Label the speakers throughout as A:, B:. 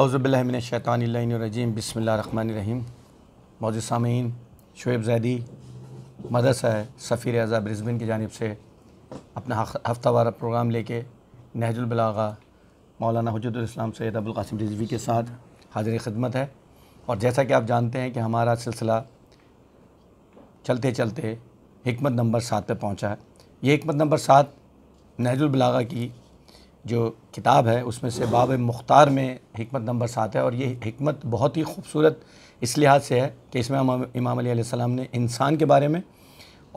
A: اعوذ باللہ من الشیطان اللہ الرجیم بسم اللہ الرحمن الرحیم موضوع سامعین شعیب زیدی ہے سفیر اعضا برزبن کی جانب سے اپنا ہفتہ وارہ پروگرام لے کے البلاغہ مولانا حجد الاسلام سید ابوالقاسم رضوی کے ساتھ حاضر خدمت ہے اور جیسا کہ آپ جانتے ہیں کہ ہمارا سلسلہ چلتے چلتے حکمت نمبر سات پہ پہنچا ہے یہ حکمت نمبر سات نہج البلاغہ کی جو کتاب ہے اس میں سے باب مختار میں حکمت نمبر سات ہے اور یہ حکمت بہت ہی خوبصورت اس لحاظ سے ہے کہ اس میں امام علیہ علیہ السلام نے انسان کے بارے میں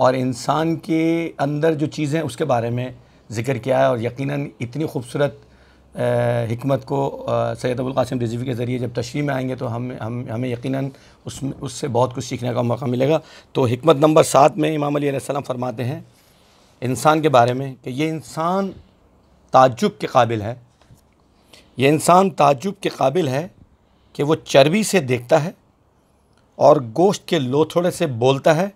A: اور انسان کے اندر جو چیزیں اس کے بارے میں ذکر کیا ہے اور یقیناً اتنی خوبصورت حکمت کو سید ابوالقاسم رضوی کے ذریعے جب تشریح میں آئیں گے تو ہم ہمیں یقیناً اس میں اس سے بہت کچھ سیکھنے کا موقع ملے گا تو حکمت نمبر سات میں امام علیہ السلام فرماتے ہیں انسان کے بارے میں کہ یہ انسان تعجب کے قابل ہے یہ انسان تعجب کے قابل ہے کہ وہ چربی سے دیکھتا ہے اور گوشت کے لوتھڑے سے بولتا ہے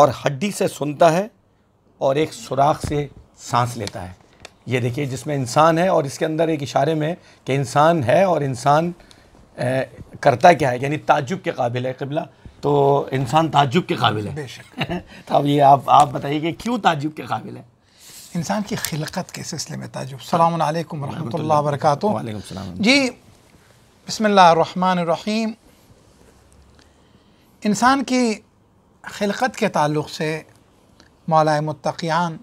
A: اور ہڈی سے سنتا ہے اور ایک سوراخ سے سانس لیتا ہے یہ دیکھیے جس میں انسان ہے اور اس کے اندر ایک اشارے میں کہ انسان ہے اور انسان کرتا کیا ہے یعنی تعجب کے قابل ہے قبلہ تو انسان تعجب کے قابل ہے اب یہ آپ آپ بتائیے کہ کیوں تعجب کے قابل ہے
B: انسان کی خلقت کے سلسلے میں تعجب السلام علیکم و رحمۃ اللہ وبرکاتہ جی بسم اللہ الرحمن الرحیم انسان کی خلقت کے تعلق سے مولا متقیان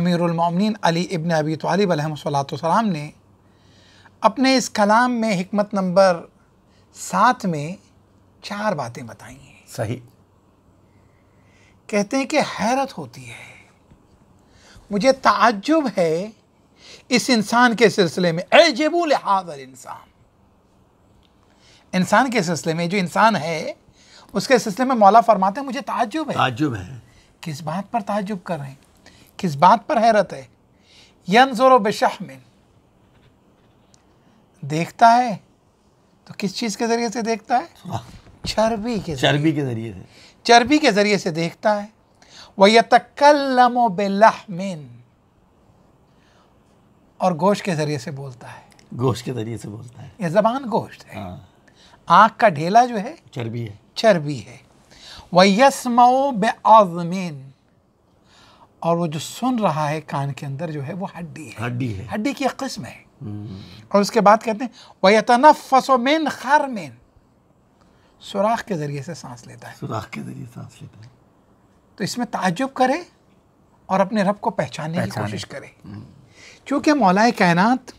B: امیر المومنین علی ابن ابی طالب علیہ و والسلام نے اپنے اس کلام میں حکمت نمبر سات میں چار باتیں بتائی ہیں صحیح کہتے ہیں کہ حیرت ہوتی ہے مجھے تعجب ہے اس انسان کے سلسلے میں عجب لحاظر انسان انسان کے سلسلے میں جو انسان ہے اس کے سلسلے میں مولا فرماتے ہیں مجھے تعجب ہے تعجب ہے کس بات پر تعجب کر رہے ہیں کس بات پر حیرت ہے ینظر و مین دیکھتا ہے تو کس چیز کے ذریعے سے دیکھتا ہے چربی کے چربی کے ذریعے سے چربی کے ذریعے سے دیکھتا ہے ویت کل و اور گوشت کے ذریعے سے بولتا
A: ہے گوشت کے ذریعے سے بولتا ہے
B: یہ زبان گوشت ہے ہاں۔ آنکھ کا ڈھیلا جو ہے چربی ہے چربی ہے وہ یسم اور وہ جو سن رہا ہے کان کے اندر جو ہے وہ ہڈی ہے ہڈی ہے ہڈی کی ایک قسم ہے اور اس کے بعد کہتے ہیں سوراخ کے ذریعے سے سانس لیتا
A: ہے سوراخ کے ذریعے سانس لیتا ہے
B: تو اس میں تعجب کرے اور اپنے رب کو پہچاننے کی کوشش کرے چونکہ مولا کائنات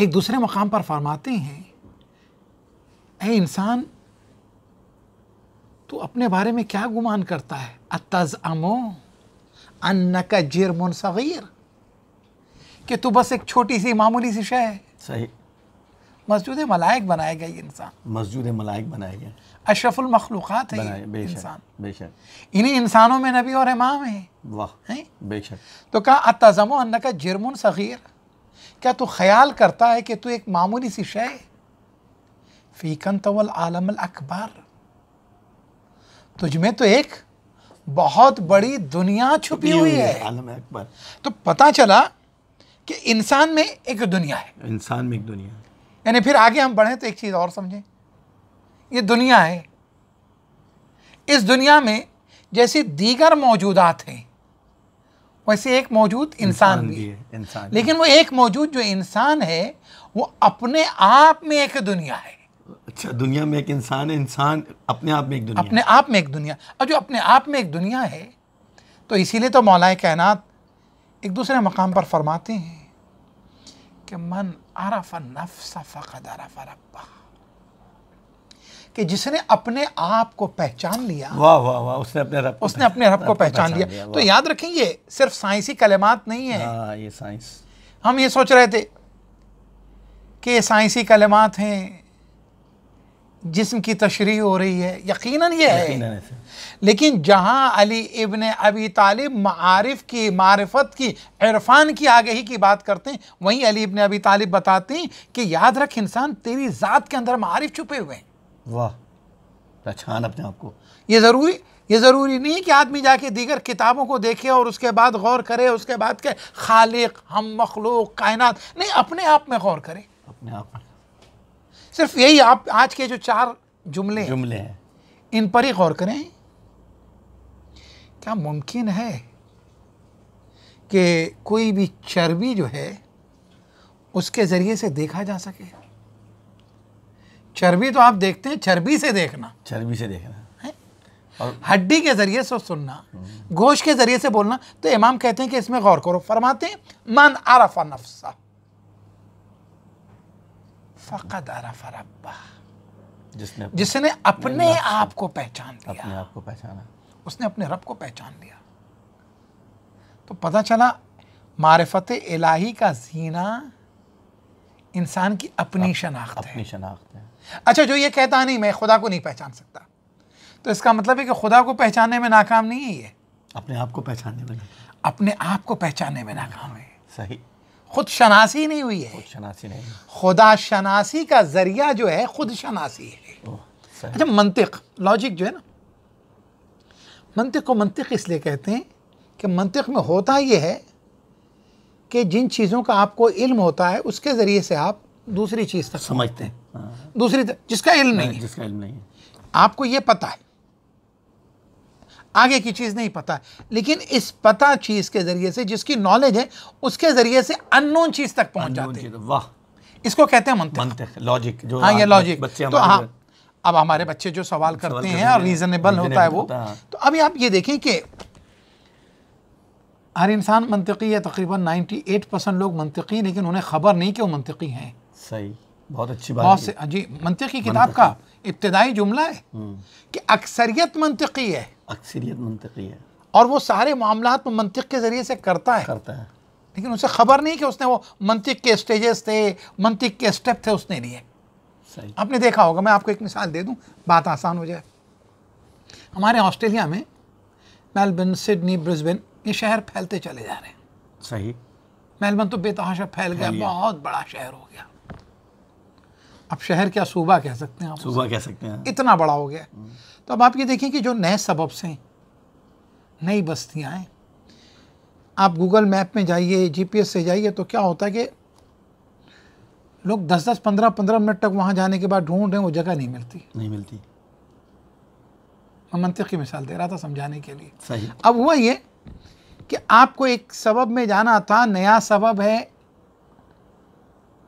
B: ایک دوسرے مقام پر فرماتے ہیں اے انسان تو اپنے بارے میں کیا گمان کرتا ہے اتز امو ان انجر صغیر کہ تو بس ایک چھوٹی سی معمولی سی شے ہے صحیح مسجود ملائک بنائے گئے انسان
A: مسجود ملائک بنائے گئے
B: اشرف المخلوقات ہیں انسان بے شک انہیں انسانوں میں نبی اور امام ہیں
A: واہ بے شک
B: تو کہا اتظم و انکا جرمن صغیر کیا تو خیال کرتا ہے کہ تو ایک معمولی سی شئے فیکن تول عالم الاکبر تجھ میں تو ایک بہت بڑی دنیا چھپی ہوئی ہے عالم اکبر تو پتا چلا کہ انسان میں ایک دنیا
A: ہے انسان میں ایک دنیا ہے
B: یعنی پھر آگے ہم بڑھیں تو ایک چیز اور سمجھیں یہ دنیا ہے اس دنیا میں جیسی دیگر موجودات ہیں ویسے ایک موجود انسان بھی ہے لیکن وہ ایک موجود جو انسان ہے وہ اپنے آپ میں ایک دنیا ہے
A: اچھا دنیا میں ایک انسان ہے انسان اپنے آپ میں ایک دنیا اپنے
B: آپ میں ایک دنیا اور جو اپنے آپ میں ایک دنیا ہے تو اسی لیے تو مولا کائنات ایک دوسرے مقام پر فرماتے ہیں کہ من عرف عرف نفس فقد کہ جس نے اپنے آپ کو پہچان لیا
A: واہ واہ واہ رب اس نے اپنے رب کو پہچان لیا تو یاد
B: رکھیں یہ صرف سائنسی کلمات نہیں
A: ہاں، سائنس
B: ہم یہ سوچ رہے تھے کہ یہ سائنسی کلمات ہیں جسم کی تشریح ہو رہی ہے یقیناً یہ ہے لیکن جہاں علی ابن ابی طالب معارف کی معرفت کی عرفان کی آگہی کی بات کرتے ہیں وہیں علی ابن ابی طالب بتاتے ہیں کہ یاد رکھ انسان تیری ذات کے اندر معارف چھپے ہوئے ہیں
A: واہ اپنے آپ کو
B: یہ ضروری یہ ضروری نہیں کہ آدمی جا کے دیگر کتابوں کو دیکھے اور اس کے بعد غور کرے اس کے بعد کہ خالق ہم مخلوق کائنات نہیں اپنے آپ میں غور کرے
A: اپنے آپ میں
B: صرف یہی آپ آج کے جو چار جملے جملے ہیں ان پر ہی غور کریں کیا ممکن ہے کہ کوئی بھی چربی جو ہے اس کے ذریعے سے دیکھا جا سکے چربی تو آپ دیکھتے ہیں چربی سے دیکھنا
A: چربی سے دیکھنا
B: ہڈی کے ذریعے سے سننا گوشت کے ذریعے سے بولنا تو امام کہتے ہیں کہ اس میں غور کرو فرماتے ہیں من عرف نفسہ عرف فق
A: جس نے اپنے آپ کو پہچان دیا
B: رب کو پہچان دیا تو پتہ چلا معرفت الہی کا زینہ انسان کی
A: اپنی شناخت ہے شناخت
B: اچھا جو یہ کہتا نہیں میں خدا کو نہیں پہچان سکتا تو اس کا مطلب ہے کہ خدا کو پہچاننے میں ناکام نہیں ہے یہ
A: اپنے آپ کو پہچاننے میں
B: اپنے آپ کو پہچاننے میں ناکام ہے صحیح خود شناسی نہیں ہوئی
A: ہے شناسی نہیں
B: خدا شناسی کا ذریعہ جو ہے خود شناسی
A: ہے اچھا
B: منطق لاجک جو ہے نا منطق کو منطق اس لیے کہتے ہیں کہ منطق میں ہوتا یہ ہے کہ جن چیزوں کا آپ کو علم ہوتا ہے اس کے ذریعے سے آپ دوسری چیز تک
A: سمجھتے ہیں
B: دوسری جس کا علم ہاں، نہیں
A: ہے جس کا علم نہیں ہے
B: آپ کو یہ پتہ ہے آگے کی چیز نہیں پتا لیکن اس پتہ چیز کے ذریعے سے جس کی نالج ہے اس کے ذریعے سے ان نون چیز تک پہنچ جاتے واہ اس کو کہتے ہیں
A: منطق لاجک ہاں، لوجک ہاں،
B: اب ہمارے بچے جو سوال کرتے ہیں اور ریزنیبل ہوتا ہے وہ تو ابھی آپ یہ دیکھیں کہ ہر انسان منطقی ہے تقریباً منطقی لیکن انہیں خبر نہیں کہ وہ منطقی
A: ہیں صحیح بہت اچھی بات ہے
B: جی منطقی کتاب کا ابتدائی جملہ ہے کہ اکثریت منطقی ہے
A: اکثریت منطقی ہے
B: اور وہ سارے معاملات میں منطق کے ذریعے سے کرتا ہے کرتا ہے لیکن اسے خبر نہیں کہ اس نے وہ منطق کے اسٹیجز تھے منطق کے اسٹیپ تھے اس نے لیے آپ نے دیکھا ہوگا میں آپ کو ایک مثال دے دوں بات آسان ہو جائے ہمارے آسٹریلیا میں میلبن سڈنی برزبن یہ شہر پھیلتے چلے جا رہے
A: ہیں صحیح
B: میلبن تو بے تحاشا پھیل گیا بہت بڑا شہر ہو گیا اب شہر کیا صوبہ کہہ سکتے ہیں
A: صوبہ کہہ سکتے ہیں اتنا
B: بڑا ہو گیا تو اب آپ یہ دیکھیں کہ جو نئے سببس ہیں نئی بستیاں ہیں آپ گوگل میپ میں جائیے جی پی ایس سے جائیے تو کیا ہوتا ہے کہ لوگ دس دس پندرہ پندرہ منٹ تک وہاں جانے کے بعد ڈھونڈ رہے ہیں وہ جگہ نہیں ملتی نہیں ملتی میں منطق کی مثال دے رہا تھا سمجھانے کے لیے صحیح اب ہوا یہ کہ آپ کو ایک سبب میں جانا تھا نیا سبب ہے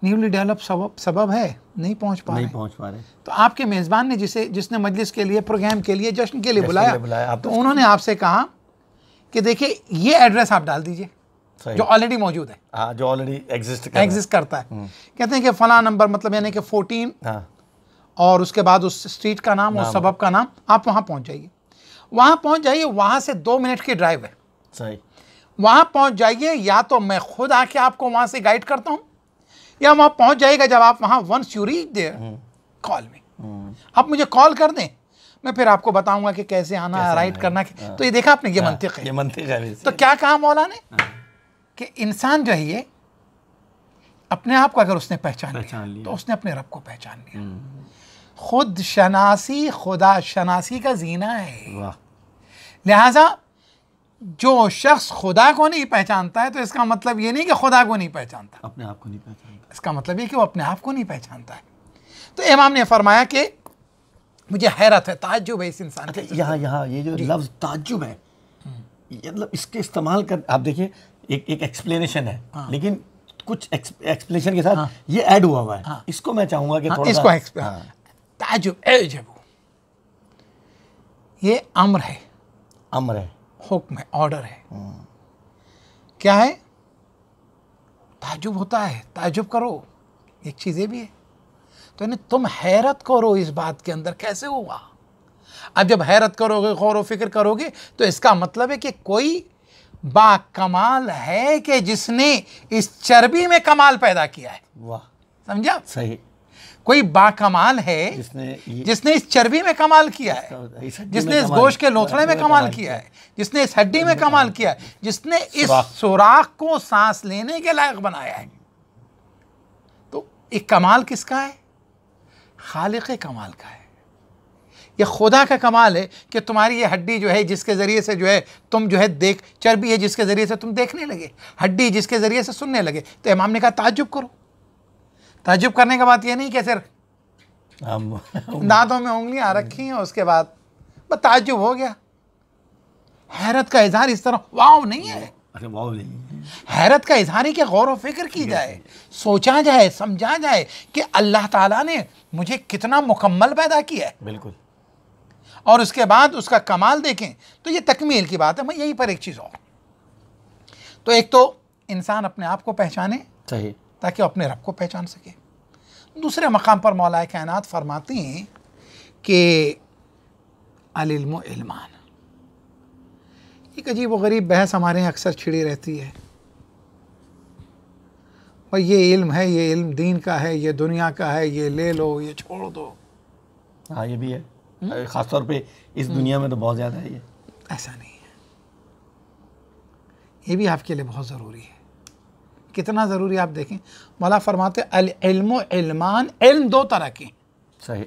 B: نیولی ڈیولپ سبب سبب ہے نہیں پہنچ پا
A: رہے ہے
B: تو آپ کے میزبان نے جسے جس نے مجلس کے لیے پروگرام کے لیے جشن کے لیے بلایا تو انہوں نے آپ سے کہا کہ دیکھیں یہ ایڈریس آپ ڈال دیجئے
A: جو آلریڈی موجود ہے ہاں، جو ایگزٹ کرتا ہے
B: کہتے ہیں کہ فلاں نمبر مطلب یعنی کہ فورٹین ہاں۔ اور اس کے بعد اس اسٹریٹ کا نام اور سبب کا نام آپ وہاں پہنچ جائیے وہاں پہنچ جائیے وہاں سے دو منٹ کی ڈرائیو ہے وہاں پہنچ جائیے یا تو میں خود آ کے آپ کو وہاں سے گائیڈ کرتا ہوں یا وہاں پہنچ جائے گا جب آپ وہاں میں آپ مجھے کال کر دیں میں پھر آپ کو بتاؤں گا کہ کیسے آنا رائٹ کرنا ہاں۔ تو یہ یہ دیکھا آپ نے ہاں،
A: منطق ہے تو
B: کیا کہا مولا نے ہاں۔ کہ انسان جو ہے یہ اپنے آپ کو اگر اس نے پہچان لیا تو اس نے اپنے رب کو پہچان لیا خود شناسی خدا شناسی کا زینہ ہے لہٰذا جو شخص خدا کو نہیں پہچانتا ہے تو اس کا مطلب یہ نہیں کہ خدا کو نہیں پہچانتا
A: اپنے آپ کو نہیں پہچانتا
B: اس کا مطلب یہ کہ وہ اپنے آپ کو نہیں پہچانتا ہے تو امام نے فرمایا کہ مجھے
A: حیرت ہے تعجب ہے اس انسان کے اچھا، یہاں یہاں یہ جو جی۔ لفظ تعجب ہے مطلب اس کے استعمال کر آپ دیکھیے ہاں۔ لیکن کچھ ایکسپلینیشن کے ساتھ ہاں۔ یہ ایڈ ہوا ہوا ہے ہاں۔ اس کو میں چاہوں گا کہ اس کو ہے ہے
B: یہ حکم ہے آرڈر ہے کیا ہے تعجب ہوتا ہے تعجب کرو ایک چیز یہ بھی ہے تو یعنی تم حیرت کرو اس بات کے اندر کیسے ہوا اب جب حیرت کرو گے غور و فکر کرو گے تو اس کا مطلب ہے کہ کوئی با کمال ہے کہ جس نے اس چربی میں کمال پیدا کیا ہے واہ سمجھا صحیح کوئی با کمال ہے جس نے اس چربی میں کمال کیا ہے
A: جس نے اس گوشت کے لوتھڑے میں کمال کیا
B: ہے جس نے اس ہڈی میں کمال کیا ہے جس نے اس سوراخ کو سانس لینے کے لائق بنایا ہے تو ایک کمال کس کا ہے خالق کمال کا ہے یہ خدا کا کمال ہے کہ تمہاری یہ ہڈی جو ہے جس کے ذریعے سے جو ہے تم جو ہے دیکھ چربی ہے جس کے ذریعے سے تم دیکھنے لگے ہڈی جس کے ذریعے سے سننے لگے تو امام نے کہا تعجب کرو تعجب کرنے کا بات یہ نہیں کہ صرف دانتوں میں انگلیاں رکھی ہیں اس کے بعد بس تعجب ہو گیا حیرت کا اظہار اس طرح واؤ نہیں ہے حیرت کا اظہار ہی کہ غور و فکر کی جائے سوچا جائے سمجھا جائے کہ اللہ تعالیٰ نے مجھے کتنا مکمل پیدا کیا ہے بالکل اور اس کے بعد اس کا کمال دیکھیں تو یہ تکمیل کی بات ہے میں یہیں پر ایک چیز اور تو ایک تو انسان اپنے آپ کو پہچانے تاکہ اپنے رب کو پہچان سکے دوسرے مقام پر مولا کائنات فرماتے ہیں کہ العلم و علمان ایک عجیب و غریب بحث ہمارے یہاں اکثر چھڑی رہتی ہے اور یہ علم ہے یہ علم دین کا ہے یہ دنیا کا ہے یہ لے لو یہ چھوڑ
A: دو ہاں یہ بھی ہے خاص طور پہ اس دنیا میں تو بہت زیادہ ہے یہ ایسا نہیں ہے
B: یہ بھی آپ کے لیے بہت ضروری ہے کتنا ضروری آپ دیکھیں مولا فرماتے ہیں العلم و علمان علم دو طرح کے صحیح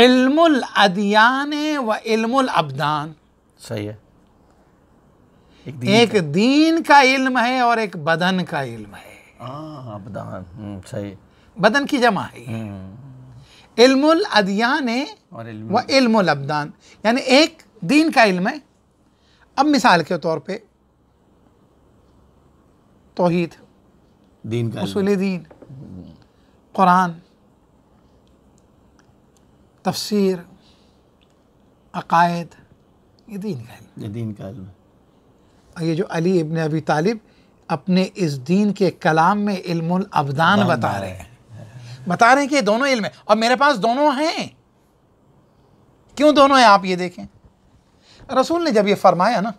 B: علم الادیان و علم الابدان صحیح ہے ایک دین, ایک دین کا علم ہے اور ایک بدن کا علم ہے
A: ہاں، ابدان صحیح
B: بدن کی جمع ہے علم الادیان اور
A: علم و علم
B: الابدان یعنی ایک دین کا علم ہے اب مثال کے طور پہ توحید
A: دین کا اصول دین
B: قرآن تفسیر عقائد یہ دین کا
A: علم یہ دین کا علم
B: یہ جو علی ابن ابی طالب اپنے اس دین کے کلام میں علم الابدان بتا رہے ہیں بتا رہے ہیں کہ یہ دونوں علم ہیں اور میرے پاس دونوں ہیں کیوں دونوں ہیں آپ یہ دیکھیں رسول نے جب یہ فرمایا نا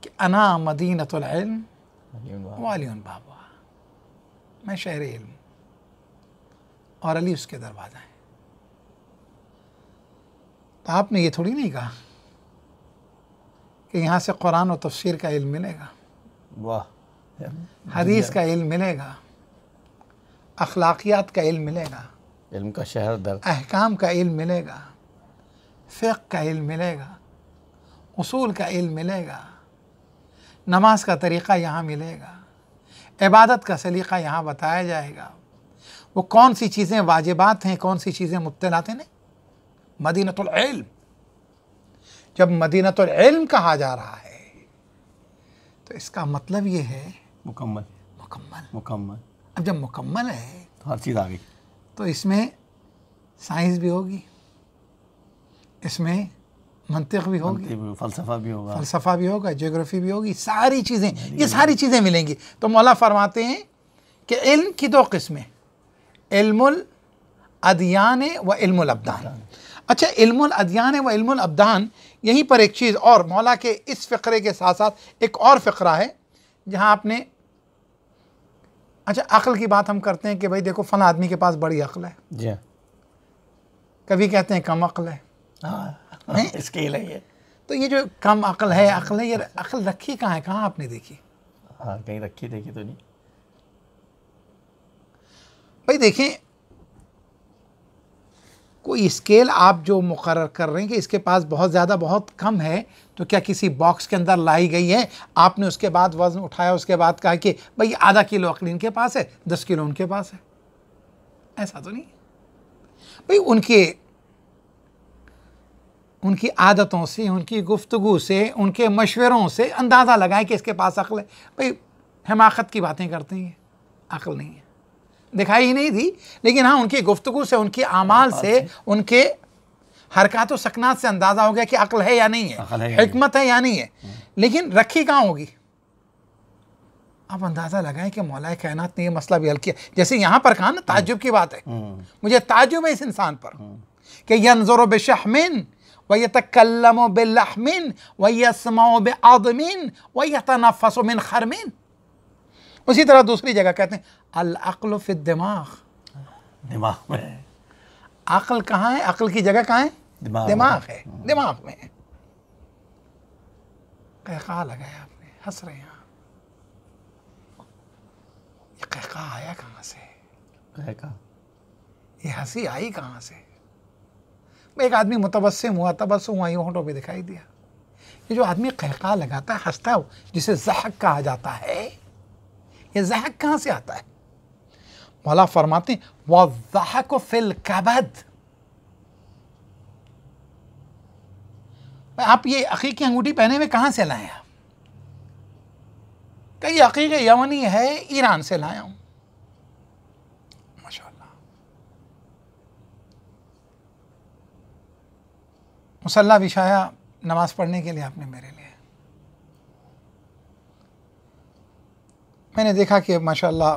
B: کہ انا مدینہ العلم والیون بابا میں شہر علم اور علی اس کے ہیں تو آپ نے یہ تھوڑی نہیں کہا کہ یہاں سے قرآن و تفسیر کا علم ملے گا
A: واہ
B: حدیث کا علم ملے گا اخلاقیات کا علم ملے گا علم کا شہر احکام کا علم ملے گا فقہ کا علم ملے گا اصول کا علم ملے گا نماز کا طریقہ یہاں ملے گا عبادت کا سلیقہ یہاں بتایا جائے گا وہ کون سی چیزیں واجبات ہیں کون سی چیزیں مبتلاتے ہیں مدینہ العلم جب مدینہ العلم کہا جا رہا ہے تو اس کا مطلب یہ ہے
A: مکمل مکمل مکمل
B: اب جب مکمل ہے تو ہر چیز گئی تو اس میں سائنس بھی ہوگی اس میں منطق بھی ہوگی
A: فلسفہ بھی ہوگا فلسفہ
B: بھی ہوگا جیوگرافی بھی ہوگی ساری چیزیں یہ ساری چیزیں ملیں گی تو مولا فرماتے ہیں کہ علم کی دو قسمیں علم الادیان و علم الابدان اچھا علم الادیان و علم الابدان یہیں پر ایک چیز اور مولا کے اس فقرے کے ساتھ ساتھ ایک اور فقرہ ہے جہاں آپ نے اچھا عقل کی بات ہم کرتے ہیں کہ بھائی دیکھو فلاں آدمی کے پاس بڑی عقل ہے جی کبھی کہتے ہیں کم عقل ہے ہاں
A: اسکیل ہے یہ
B: تو یہ جو کم عقل ہے عقل ہے یہ عقل رکھی کہاں ہے کہاں آپ نے دیکھی
A: ہاں کہیں رکھی دیکھی تو نہیں بھائی دیکھیں کوئی
B: اسکیل آپ جو مقرر کر رہے ہیں کہ اس کے پاس بہت زیادہ بہت کم ہے تو کیا کسی باکس کے اندر لائی گئی ہے آپ نے اس کے بعد وزن اٹھایا اس کے بعد کہا کہ بھائی آدھا کلو عقل ان کے پاس ہے دس کلو ان کے پاس ہے ایسا تو نہیں بھائی ان کے ان کی عادتوں سے ان کی گفتگو سے ان کے مشوروں سے اندازہ لگائیں کہ اس کے پاس عقل ہے بھئی حماقت کی باتیں کرتے ہیں عقل نہیں ہے دکھائی ہی نہیں تھی لیکن ہاں ان کی گفتگو سے ان کی اعمال ہاں، سے ان کے حرکات و سکنات سے اندازہ ہو گیا کہ عقل ہے یا نہیں ہے حکمت ہے یا نہیں ہے ہاں۔ لیکن رکھی کہاں ہوگی آپ اندازہ لگائیں کہ مولا کائنات نے یہ مسئلہ بھی حل کیا جیسے یہاں پر کہا نا تعجب ہاں۔ کی بات ہے مجھے تعجب ہے اس انسان پر کہ یہ انضور و بش ويتكلم بلحم ويسمع بعظم ويتنفس من خرم اسی طرح دوسری جگہ کہتے ہیں العقل فی الدماغ
A: دماغ میں
B: عقل کہاں ہے عقل کی جگہ کہاں ہے
A: دماغ, دماغ ہے دماغ
B: میں قیقہ لگایا آپ نے ہس رہے ہیں یہ قیقہ آیا کہاں سے قیقہ یہ ہسی آئی کہاں سے ایک آدمی متبسم ہوا تبسم ہوا یہ دکھائی دیا یہ جو آدمی قہقہ لگاتا ہے ہنستا ہو جسے زحق کہا جاتا ہے یہ زحق کہاں سے آتا ہے مولا فرماتے ہیں فِي آپ یہ کی انگوٹی پہنے میں کہاں سے لائے ہیں کہ یہ عقیق یونی ہے ایران سے لایا ہوں مسلح بچھایا نماز پڑھنے کے لیے آپ نے میرے لیے میں نے دیکھا کہ ماشاء اللہ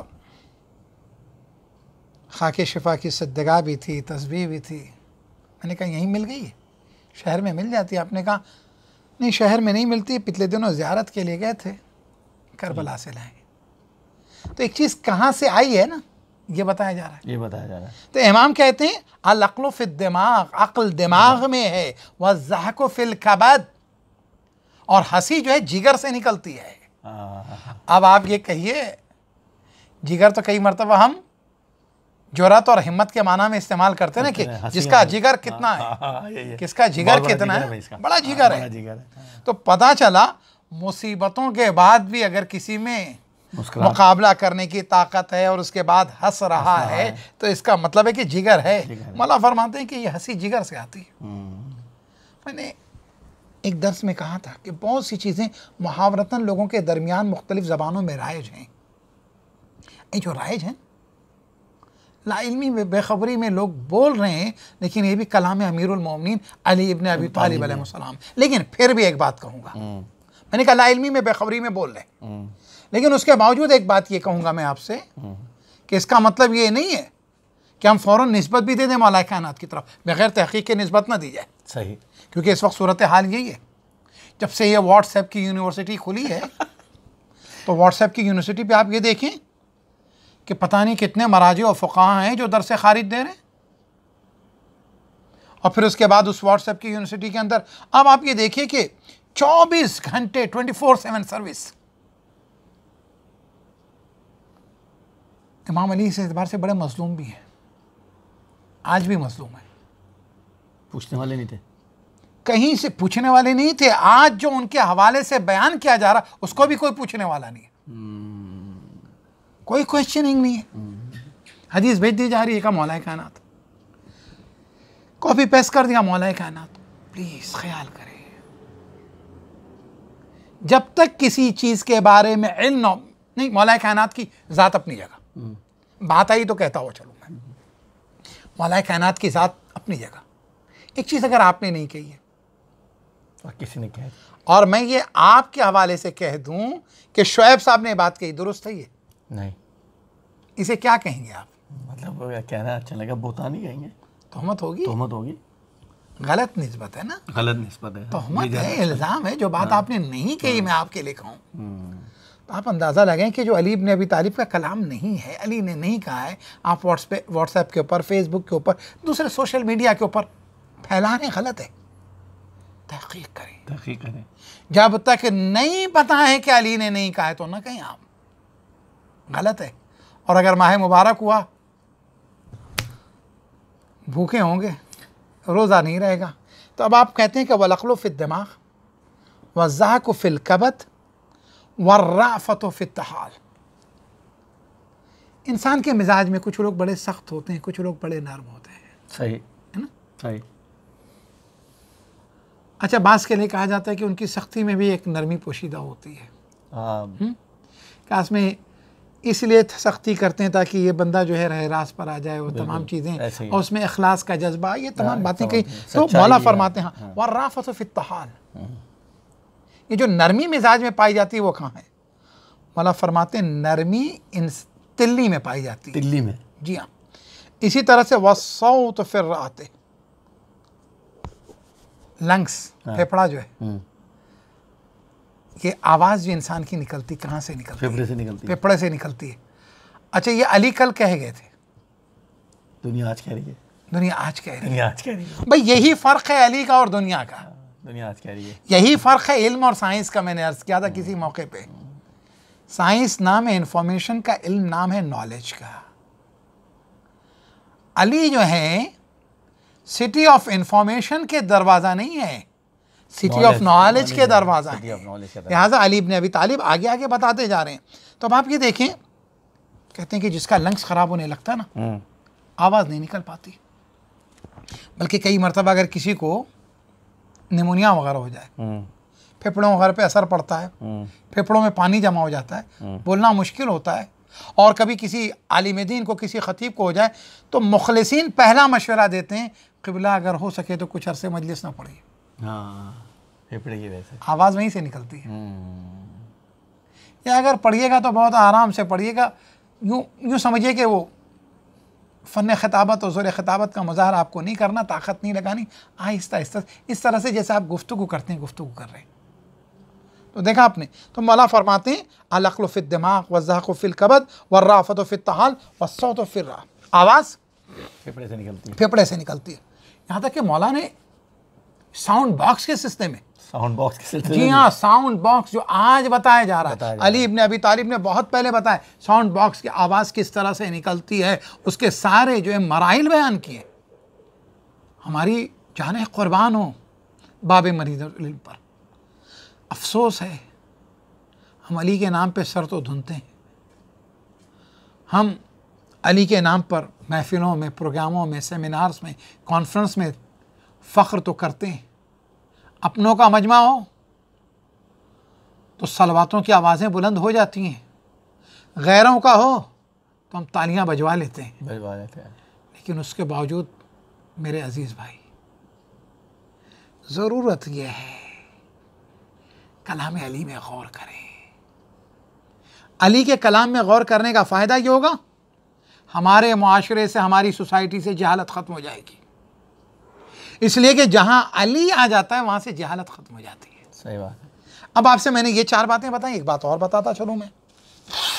B: خاک شفا کی صدگاہ بھی تھی تصویر بھی تھی میں نے کہا یہیں مل گئی شہر میں مل جاتی ہے آپ نے کہا نہیں شہر میں نہیں ملتی پچھلے دنوں زیارت کے لیے گئے تھے کربلا سے لائیں گے تو ایک چیز کہاں سے آئی ہے نا یہ بتایا جا رہا
A: ہے یہ بتایا جا رہا ہے
B: تو امام کہتے ہیں العقل فی الدماغ عقل دماغ میں ہے و فی القبد اور ہنسی جو ہے جگر سے نکلتی ہے اب آپ یہ کہیے جگر تو کئی مرتبہ ہم جورت اور ہمت کے معنی میں استعمال کرتے ہیں کہ جس کا جگر کتنا ہے کس کا جگر کتنا ہے بڑا جگر ہے تو پتا چلا مصیبتوں کے بعد بھی اگر کسی میں
A: مقابلہ
B: کرنے کی طاقت ہے اور اس کے بعد ہنس رہا ہے تو اس کا مطلب ہے کہ جگر ہے مولا فرماتے ہیں کہ یہ ہنسی جگر سے آتی ہے میں نے ایک درس میں کہا تھا کہ بہت سی چیزیں محاورتاً لوگوں کے درمیان مختلف زبانوں میں رائج ہیں یہ جو رائج ہیں لا علمی بے خبری میں لوگ بول رہے ہیں لیکن یہ بھی کلام امیر المومنین علی ابن ابی طالب علیہ السلام لیکن پھر بھی ایک بات کہوں گا میں نے کہا لا علمی میں بے خبری میں بول رہے ہیں لیکن اس کے باوجود ایک بات یہ کہوں گا میں آپ سے کہ اس کا مطلب یہ نہیں ہے کہ ہم فوراً نسبت بھی دے دیں مولا کائنات کی طرف بغیر تحقیق کے نسبت نہ دی جائے صحیح کیونکہ اس وقت صورت حال یہی ہے جب سے یہ واٹس ایپ کی یونیورسٹی کھلی ہے تو واٹس ایپ کی یونیورسٹی پہ آپ یہ دیکھیں کہ پتہ نہیں کتنے مراجع اور فقاہ ہیں جو درس خارج دے رہے ہیں اور پھر اس کے بعد اس واٹس ایپ کی یونیورسٹی کے اندر اب آپ یہ دیکھیں کہ چوبیس گھنٹے ٹوئنٹی فور سیون سروس امام علی اس اعتبار سے بڑے مظلوم بھی ہیں
A: آج بھی مظلوم ہیں پوچھنے والے نہیں تھے
B: کہیں سے پوچھنے والے نہیں تھے آج جو ان کے حوالے سے بیان کیا جا رہا اس کو بھی کوئی پوچھنے والا نہیں ہے کوئی کوشچننگ نہیں ہے حدیث بھیج دی جا رہی ہے کہا مولا کائنات کافی پیس کر دیا مولا کائنات پلیز خیال کریں جب تک کسی چیز کے بارے میں علم نہیں مولا کائنات کی ذات اپنی جگہ بات آئی تو کہتا ہو چلو کائنات کی ذات اپنی جگہ ایک چیز اگر آپ نے نہیں کہی
A: ہے
B: اور میں یہ آپ کے حوالے سے کہہ دوں کہ شعیب صاحب نے بات کہی درست ہے یہ
A: نہیں اسے کیا کہیں گے آپ مطلب کہنا اچھا لگا بتا نہیں کہیں گے ہوگی ہوگی غلط نسبت ہے نا غلط نسبت ہے ہے الزام ہے جو بات ہاں۔ آپ نے
B: نہیں کہی ہاں۔ میں آپ کے لئے کہوں تو آپ اندازہ لگیں کہ جو علی نے ابھی طالب کا کلام نہیں ہے علی نے نہیں کہا ہے آپ واٹس واٹس ایپ کے اوپر فیس بک کے اوپر دوسرے سوشل میڈیا کے اوپر پھیلانے غلط ہے تحقیق کریں تحقیق کریں جب تک نہیں پتا ہے کہ علی نے نہیں کہا ہے تو نہ کہیں آپ غلط ہے اور اگر ماہ مبارک ہوا بھوکے ہوں گے روزہ نہیں رہے گا تو اب آپ کہتے ہیں کہ وہ لقل وفت دماغ و ذاعق و فتحال انسان کے مزاج میں کچھ لوگ بڑے سخت ہوتے ہیں کچھ لوگ بڑے نرم ہوتے
A: ہیں صحیح ہے نا
B: اچھا بعض کے لیے کہا جاتا ہے کہ ان کی سختی میں بھی ایک نرمی پوشیدہ ہوتی
A: ہے
B: اس میں اس لیے سختی کرتے ہیں تاکہ یہ بندہ جو ہے رہ راست پر آ جائے وہ تمام چیزیں اور اس میں اخلاص کا جذبہ یہ تمام ہاں، باتیں کہیں تو مولا فرماتے ہیں و و فتحال یہ جو نرمی مزاج میں پائی جاتی ہے وہ کہاں ہے مولا فرماتے ہیں نرمی تلی میں پائی جاتی ہے تلی میں جی ہاں اسی طرح سے وہ سو تو
A: لنگس ہاں۔ پھیپڑا جو ہے
B: یہ آواز جو انسان کی نکلتی کہاں سے نکلتی پھیپڑے سے نکلتی پھیپڑے سے نکلتی ہے اچھا یہ علی کل کہہ رہی ہے دنیا آج کہہ رہی ہے بھائی یہی فرق ہے علی کا اور دنیا کا
A: یہی
B: فرق ہے علم اور سائنس کا میں نے کیا تھا کسی موقع پہ سائنس نام ہے انفارمیشن کا علم نام ہے نالج کا علی جو ہے سٹی آف انفارمیشن کے دروازہ نہیں ہے
A: سٹی آف نالج کے دروازہ لہٰذا
B: علی ابن ابی طالب آگے آگے بتاتے جا رہے ہیں تو اب آپ یہ دیکھیں کہتے ہیں کہ جس کا لنگس خراب ہونے لگتا نا آواز نہیں نکل پاتی بلکہ کئی مرتبہ اگر کسی کو نمونیا وغیرہ ہو جائے پھپھڑوں وغیرہ پہ اثر پڑتا ہے پھپھڑوں میں پانی جمع ہو جاتا ہے بولنا مشکل ہوتا ہے اور کبھی کسی عالم دین کو کسی خطیب کو ہو جائے تو مخلصین پہلا مشورہ دیتے ہیں قبلہ اگر ہو سکے تو کچھ عرصے مجلس نہ پڑے
A: ہاں، پھپڑے آواز وہیں سے نکلتی ہے
B: یا اگر پڑھیے گا تو بہت آرام سے پڑھیے گا یوں یوں سمجھیے کہ وہ فن خطابت اور زور خطابت کا مظاہر آپ کو نہیں کرنا طاقت نہیں لگانی آہستہ آہستہ اس طرح سے جیسے آپ گفتگو کرتے ہیں گفتگو کر رہے ہیں تو دیکھا آپ نے تو مولا فرماتے ہیں الاقل فی الدماغ والزحق فی و والرافت فی التحال والصوت و فطال و
A: آواز پھپڑے سے نکلتی پھپھڑے سے
B: نکلتی ہے یہاں تک کہ مولا نے ساؤنڈ باکس کے سلسلے میں
A: ساؤنڈ باکس کے سلسلے جی ہاں
B: ساؤنڈ باکس جو آج بتایا جا رہا ہے علی ابن ابی طالب نے بہت پہلے بتایا ساؤنڈ باکس کی آواز کس طرح سے نکلتی ہے اس کے سارے جو ہے مراحل بیان کیے ہماری جانے قربان ہو باب مریض پر افسوس ہے ہم علی کے نام پہ سر تو دھنتے ہیں ہم علی کے نام پر محفلوں میں پروگراموں میں سیمینارس میں کانفرنس میں فخر تو کرتے ہیں اپنوں کا مجمع ہو تو سلواتوں کی آوازیں بلند ہو جاتی ہیں غیروں کا ہو تو ہم تالیاں بجوا لیتے ہیں بجوا لیتے ہیں لیکن اس کے باوجود میرے عزیز بھائی ضرورت یہ ہے کلام علی میں غور کریں علی کے کلام میں غور کرنے کا فائدہ یہ ہوگا ہمارے معاشرے سے ہماری سوسائٹی سے جہالت ختم ہو جائے گی اس لیے کہ جہاں علی آ جاتا ہے وہاں سے جہالت ختم ہو جاتی ہے صحیح ہے اب آپ سے میں نے یہ چار باتیں بتائیں ایک بات اور بتاتا چلوں میں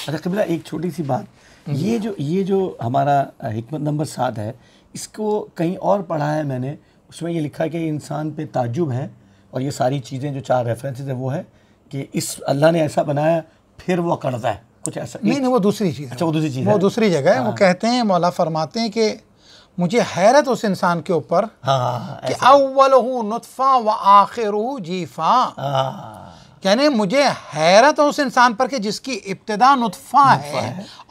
A: اچھا قبلہ ایک چھوٹی سی بات یہ جو یہ جو ہمارا حکمت نمبر سات ہے اس کو کہیں اور پڑھا ہے میں نے اس میں یہ لکھا کہ انسان پہ تعجب ہے اور یہ ساری چیزیں جو چار ریفرنسز ہیں وہ ہے کہ اس اللہ نے ایسا بنایا پھر وہ کرتا ہے کچھ ایسا نہیں نہیں وہ دوسری چیز اچھا، دوسری چیز وہ دوسری جگہ ہے وہ ہاں۔
B: کہتے ہیں مولا فرماتے ہیں کہ مجھے حیرت اس انسان کے اوپر
A: ہاں، ہاں، ہاں، کہ
B: اول ہوںفا و آخر یعنی مجھے حیرت اس انسان پر کہ جس کی ابتدا نطفا ہے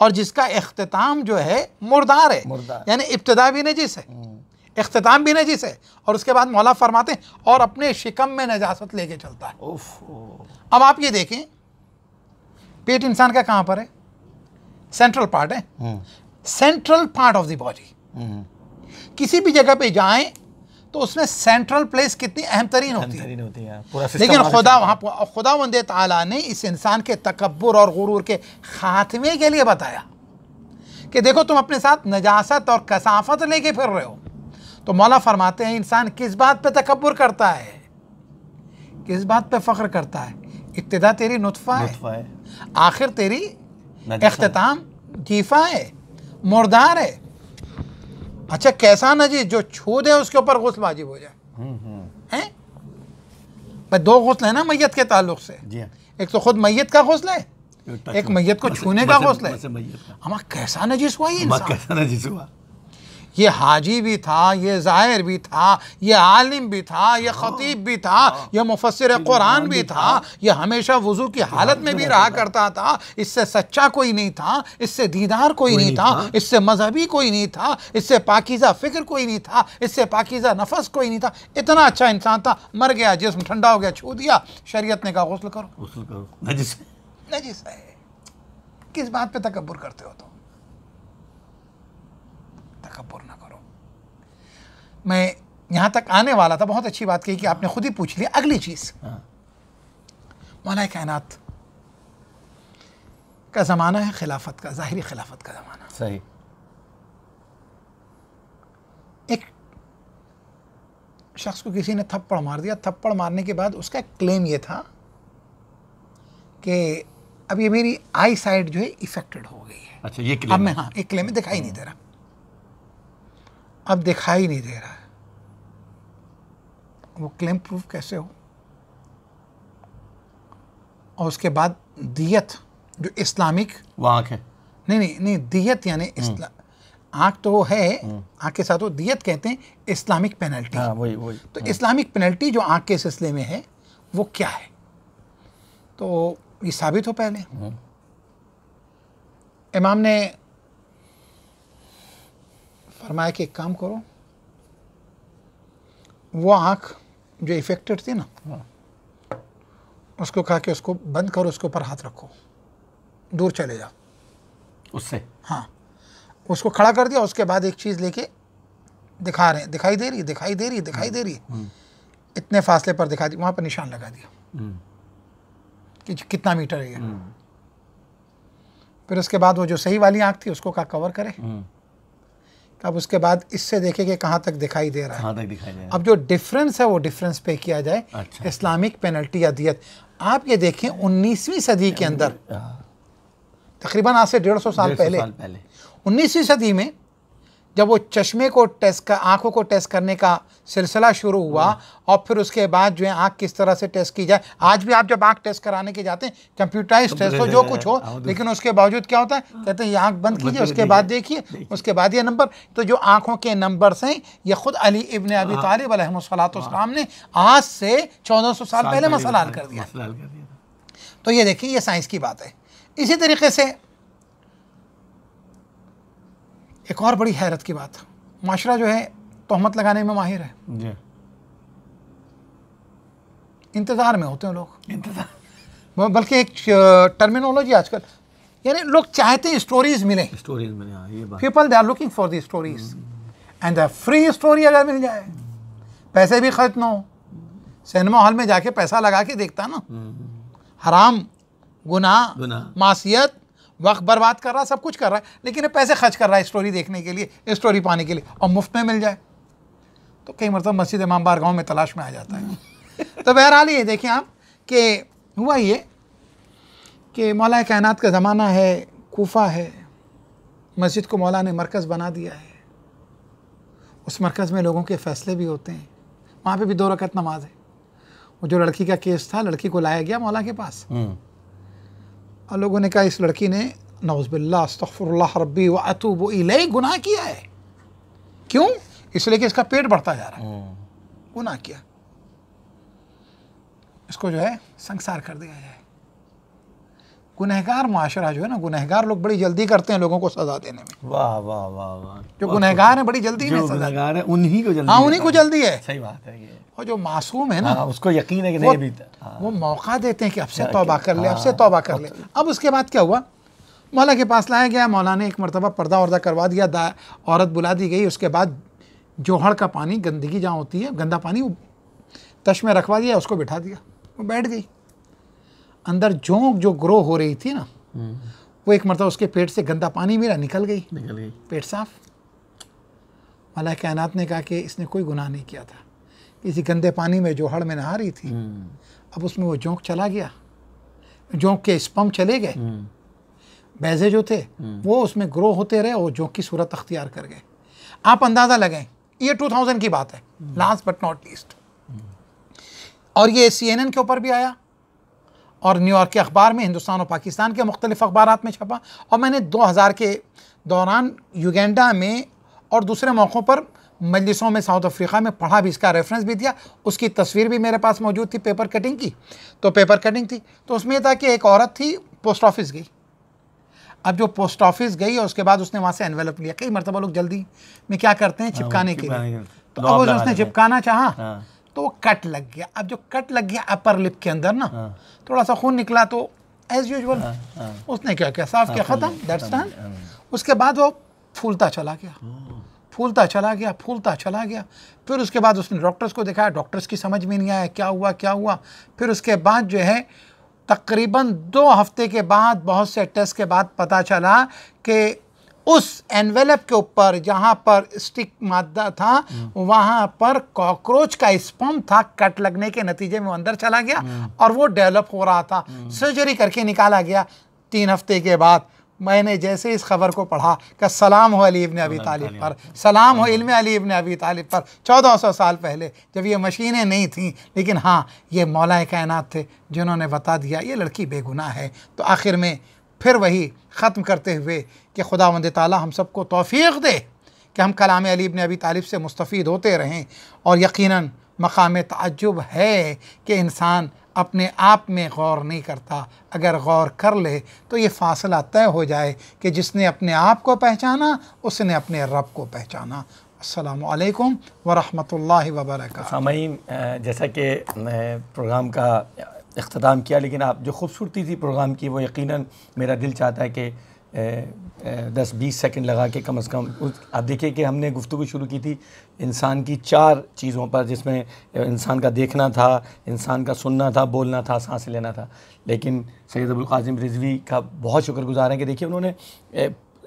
B: اور جس کا اختتام جو ہے مردار ہے یعنی ابتدا بھی نجیس ہے اختتام بھی نجیس ہے اور اس کے بعد مولا فرماتے ہیں اور اپنے شکم میں نجاست لے کے چلتا ہے اب آپ یہ دیکھیں پیٹ انسان کا کہاں پر ہے سینٹرل پارٹ ہے central part of the body کسی بھی جگہ پہ جائیں تو اس میں سینٹرل پلیس کتنی اہم ترین ہوتی
A: ہے لیکن خدا
B: وہاں خدا وند تعالیٰ نے اس انسان کے تکبر اور غرور کے خاتمے کے لیے بتایا کہ دیکھو تم اپنے ساتھ نجاست اور کثافت لے کے پھر رہے ہو تو مولا فرماتے ہیں انسان کس بات پہ تکبر کرتا ہے کس بات پہ فخر کرتا ہے ابتدا تیری نطفہ ہے آخر تیری اختتام جیفا ہے مردار ہے اچھا کیسا نا جی جو چھو دے اس کے اوپر غسل واجب
A: ہو جائے
B: بھائی دو غسل ہیں نا میت کے تعلق سے جی ہاں۔ ایک تو خود میت کا غسل ہے
A: ایک میت کو چھونے کا غسل ہے ہمارا کیسا
B: نجیس ہوا ہی کیسا نجیس ہوا یہ حاجی بھی تھا یہ ظاہر بھی تھا یہ عالم بھی تھا یہ ہاں، خطیب بھی تھا ہاں۔ یہ مفسر قرآن بھی تھا یہ ہمیشہ وضو کی حالت میں بھی رہا کرتا تھا اس سے سچا کوئی نہیں تھا اس سے دیدار کوئی نہیں تھا اس سے مذہبی کوئی نہیں تھا اس سے پاکیزہ فکر کوئی نہیں تھا اس سے پاکیزہ نفس کوئی نہیں تھا اتنا اچھا انسان تھا مر گیا جسم ٹھنڈا ہو گیا چھو دیا شریعت نے کہا غسل کرو نجس ہے کس بات پہ تکبر کرتے ہو تو تکبر نہ کرو میں یہاں تک آنے والا تھا بہت اچھی بات کہی کہ آپ نے خود ہی پوچھ لیا اگلی چیز ہاں۔ مولا کائنات کا زمانہ ہے خلافت کا ظاہری خلافت کا
A: زمانہ صحیح
B: ایک شخص کو کسی نے تھپڑ مار دیا تھپڑ مارنے کے بعد اس کا ایک کلیم یہ تھا کہ اب یہ میری آئی سائڈ جو ہے افیکٹڈ ہو گئی
A: ہے اچھا یہ کلیم اب میں ہاں ایک
B: کلیم دکھائی نہیں دے رہا اب دکھائی نہیں دے رہا ہے وہ کلیم پروف کیسے ہو اور اس کے بعد دیت جو اسلامک وہ آنکھ ہے نہیں نہیں نہیں دیت یعنی آنکھ تو وہ ہے آنکھ کے ساتھ وہ دیت کہتے ہیں اسلامک پینلٹی
A: ہاں، تو ہاں۔
B: اسلامک پینلٹی جو آنکھ کے سلسلے میں ہے وہ کیا ہے تو یہ ثابت ہو پہلے امام نے فرمایا کہ ایک کام کرو وہ آنکھ جو افیکٹڈ تھی نا ہاں۔ اس کو کہا کہ اس کو بند کرو اس کے اوپر ہاتھ رکھو دور چلے جاؤ اس سے ہاں اس کو کھڑا کر دیا اس کے بعد ایک چیز لے کے دکھا رہے ہیں دکھائی دے رہی دکھائی دے رہی دکھائی دے رہی ہے ہاں۔ ہاں۔ اتنے فاصلے پر دکھا دی وہاں پر نشان لگا دیا کہ جی، کتنا میٹر ہے پھر اس کے بعد وہ جو صحیح والی آنکھ تھی اس کو کہا کور کرے اب اس کے بعد اس سے دیکھیں کہ کہاں تک دکھائی دے رہا
A: ہے اب جو
B: ڈیفرنس ہے وہ ڈیفرنس پہ کیا جائے اسلامک پینلٹی ادیت آپ یہ دیکھیں انیسویں صدی کے اندر ہاں۔ تقریباً آج سے ڈیڑھ سو سال پہلے انیسویں صدی میں جب وہ چشمے کو ٹیسٹ آنکھوں کو ٹیسٹ کرنے کا سلسلہ شروع ہوا ہاں۔ اور پھر اس کے بعد جو ہے آنکھ کس طرح سے ٹیسٹ کی جائے آج بھی آپ جب آنکھ ٹیسٹ کرانے کے جاتے ہیں کمپیوٹرائز ٹیسٹ ہو جو کچھ ہو ہاں، لیکن اس کے باوجود کیا ہوتا ہے کہتے ہیں یہ آنکھ بند کیجیے اس کے بعد دیکھیے اس کے بعد یہ نمبر تو جو آنکھوں کے نمبرس ہیں یہ خود علی ابن ہاں۔ ابی طالب علیہ صلاحۃ السلام نے آج سے چودہ سو سال پہلے مسئلہ حل کر دیا تو یہ دیکھیے یہ سائنس کی بات ہے اسی طریقے سے ایک اور بڑی حیرت کی بات معاشرہ جو ہے تہمت لگانے میں ماہر ہے جی۔ انتظار میں ہوتے ہیں لوگ بلکہ ایک ٹرمینالوجی آج کل یعنی لوگ چاہتے ہیں اسٹوریز ملیں people they are looking for the stories and free story اگر مل جائے پیسے بھی خرچ نہ ہو سینما ہال میں جا کے پیسہ لگا کے دیکھتا نا حرام گناہ معاشیت وقت برباد کر رہا ہے سب کچھ کر رہا ہے لیکن پیسے خرچ کر رہا ہے اسٹوری دیکھنے کے لیے اسٹوری پانے کے لیے اور مفت میں مل جائے تو کئی مرتبہ مسجد امام بار گاؤں میں تلاش میں آ جاتا ہے تو بہرحال یہ دیکھیں آپ کہ ہوا یہ کہ مولا کائنات کا زمانہ ہے کوفہ ہے مسجد کو مولا نے مرکز بنا دیا ہے اس مرکز میں لوگوں کے فیصلے بھی ہوتے ہیں وہاں پہ بھی دو رکعت نماز ہے وہ جو لڑکی کا کیس تھا لڑکی کو لایا گیا مولا کے پاس لوگوں نے کہا اس لڑکی نے نوز باللہ استغفر اللہ ربی و اتوب و الی گناہ کیا ہے کیوں اس لیے کہ اس کا پیٹ بڑھتا جا رہا ہے ہاں۔ گناہ کیا اس کو جو ہے سنسار کر دیا جائے گنہگار معاشرہ جو ہے نا گنہگار لوگ بڑی جلدی کرتے ہیں لوگوں کو سزا دینے
A: میں واہ واہ واہ واہ جو گنہگار ہیں بڑی جلدی میں سزا جلدی ہاں انہی کو جلدی ہے صحیح بات ہے
B: جو معصوم
A: ہے نا ہاں، اس کو یقین ہے کہ نہیں
B: ہاں۔ وہ موقع دیتے ہیں کہ اب سے ہاں، توبہ کر لے اب سے توبہ کر لے اب اس کے بعد کیا ہوا مولا کے پاس لایا گیا مولا نے ایک مرتبہ پردہ اردہ کروا دیا عورت بلا دی گئی اس کے بعد جوہڑ کا پانی گندگی جہاں ہوتی ہے گندا پانی تش میں رکھوا دیا اس کو بٹھا دیا وہ بیٹھ گئی اندر جونک جو گرو ہو رہی تھی نا وہ ایک مرتبہ اس کے پیٹ سے گندا پانی میرا نکل گئی پیٹ صاف مالا کائنات نے کہا کہ اس نے کوئی گناہ نہیں کیا تھا کسی گندے پانی میں جو ہڑ میں نہا رہی تھی اب اس میں وہ جونک چلا گیا جونک کے اسپم چلے گئے بیزے جو تھے وہ اس میں گرو ہوتے رہے اور جونک کی صورت اختیار کر گئے آپ اندازہ لگیں یہ ٹو تھاؤزینڈ کی بات ہے لاسٹ بٹ ناٹ لیسٹ اور یہ سی این این کے اوپر بھی آیا اور نیو یارک کے اخبار میں ہندوستان اور پاکستان کے مختلف اخبارات میں چھپا اور میں نے دو ہزار کے دوران یوگینڈا میں اور دوسرے موقعوں پر مجلسوں میں ساؤتھ افریقہ میں پڑھا بھی اس کا ریفرنس بھی دیا اس کی تصویر بھی میرے پاس موجود تھی پیپر کٹنگ کی تو پیپر کٹنگ تھی تو اس میں یہ تھا کہ ایک عورت تھی پوسٹ آفس گئی اب جو پوسٹ آفس گئی اور اس کے بعد اس نے وہاں سے انویلپ لیا کئی مرتبہ لوگ جلدی میں کیا کرتے ہیں ہاں، چپکانے کے لیے تو اب اس نے چپکانا چاہا ہاں۔ تو وہ کٹ لگ گیا اب جو کٹ لگ گیا اپر لپ کے اندر نا ہاں۔ تھوڑا سا خون نکلا تو ایز ہاں، یوزول ہاں۔ اس نے کیا کیا صاف کیا ختم اس کے بعد وہ پھولتا چلا گیا پھولتا چلا گیا پھولتا چلا گیا پھر اس کے بعد اس نے ڈاکٹرس کو دکھایا ڈاکٹرس کی سمجھ میں نہیں آیا کیا ہوا کیا ہوا پھر اس کے بعد جو ہے تقریباً دو ہفتے کے بعد بہت سے ٹیسٹ کے بعد پتہ چلا کہ اس انویلپ کے اوپر جہاں پر اسٹک مادہ تھا وہاں پر کاکروچ کا اسپم تھا کٹ لگنے کے نتیجے میں اندر چلا گیا اور وہ ڈیولپ ہو رہا تھا سرجری کر کے نکالا گیا تین ہفتے کے بعد میں نے جیسے اس خبر کو پڑھا کہ سلام ہو علی ابن ابی طالب پر سلام ہو علم علی ابن ابی طالب پر چودہ سو سال پہلے جب یہ مشینیں نہیں تھیں لیکن ہاں یہ مولا کائنات تھے جنہوں نے بتا دیا یہ لڑکی بے گناہ ہے تو آخر میں پھر وہی ختم کرتے ہوئے کہ خدا وند تعالیٰ ہم سب کو توفیق دے کہ ہم کلام علی ابن ابی طالب سے مستفید ہوتے رہیں اور یقیناً مقام تعجب ہے کہ انسان اپنے آپ میں غور نہیں کرتا اگر غور کر لے تو یہ فاصلہ طے ہو جائے کہ جس نے اپنے آپ کو پہچانا اس نے اپنے رب کو پہچانا السلام علیکم ورحمۃ اللہ وبرکاتہ
A: سامعین جیسا کہ پروگرام کا اختتام کیا لیکن آپ جو خوبصورتی تھی پروگرام کی وہ یقیناً میرا دل چاہتا ہے کہ دس بیس سیکنڈ لگا کے کم از کم آپ دیکھیں کہ ہم نے گفتگو شروع کی تھی انسان کی چار چیزوں پر جس میں انسان کا دیکھنا تھا انسان کا سننا تھا بولنا تھا سانس لینا تھا لیکن سید ابوالقاظم رضوی کا بہت شکر گزار ہیں کہ دیکھیے انہوں نے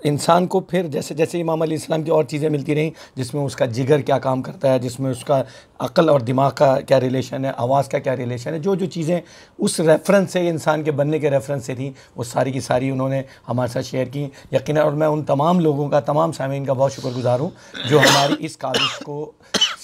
A: انسان کو پھر جیسے جیسے امام علیہ السلام کی اور چیزیں ملتی رہیں جس میں اس کا جگر کیا کام کرتا ہے جس میں اس کا عقل اور دماغ کا کیا ریلیشن ہے آواز کا کیا ریلیشن ہے جو جو چیزیں اس ریفرنس سے انسان کے بننے کے ریفرنس سے تھیں وہ ساری کی ساری انہوں نے ہمارے ساتھ شیئر کی یقیناً اور میں ان تمام لوگوں کا تمام سامعین کا بہت شکر گزار ہوں جو ہماری اس کاش کو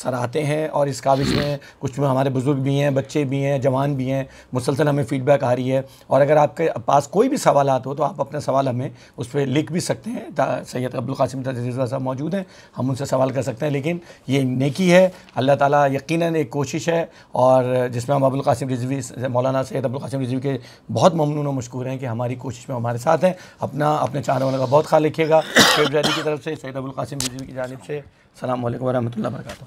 A: سر آتے ہیں اور اس میں کچھ میں ہمارے بزرگ بھی ہیں بچے بھی ہیں جوان بھی ہیں مسلسل ہمیں فیڈ بیک آ رہی ہے اور اگر آپ کے پاس کوئی بھی سوالات ہو تو آپ اپنا سوال ہمیں اس پہ لکھ بھی سکتے ہیں سید عبدالقاسم القاسم صاحب موجود ہیں ہم ان سے سوال کر سکتے ہیں لیکن یہ نیکی ہے اللہ تعالیٰ یقیناً ایک کوشش ہے اور جس میں ہم عبدالقاسم رضوی مولانا سید عبدالقاسم رضوی کے بہت ممنون و مشکور ہیں کہ ہماری کوشش میں ہمارے ساتھ ہیں اپنا اپنے والوں کا بہت خیال رکھیے گا سید بجلی کی طرف سے سید ابو رضوی کی جانب سے السلام علیکم ورحمۃ اللہ وبرکاتہ